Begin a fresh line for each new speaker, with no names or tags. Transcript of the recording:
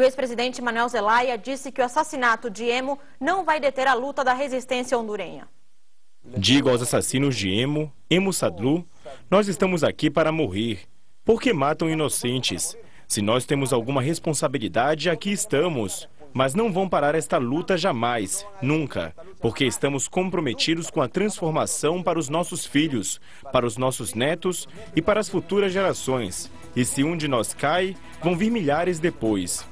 O ex-presidente Manuel Zelaya disse que o assassinato de Emo não vai deter a luta da resistência hondurenha.
Digo aos assassinos de Emo, Emo Sadlu, nós estamos aqui para morrer, porque matam inocentes. Se nós temos alguma responsabilidade, aqui estamos. Mas não vão parar esta luta jamais, nunca, porque estamos comprometidos com a transformação para os nossos filhos, para os nossos netos e para as futuras gerações. E se um de nós cai, vão vir milhares depois.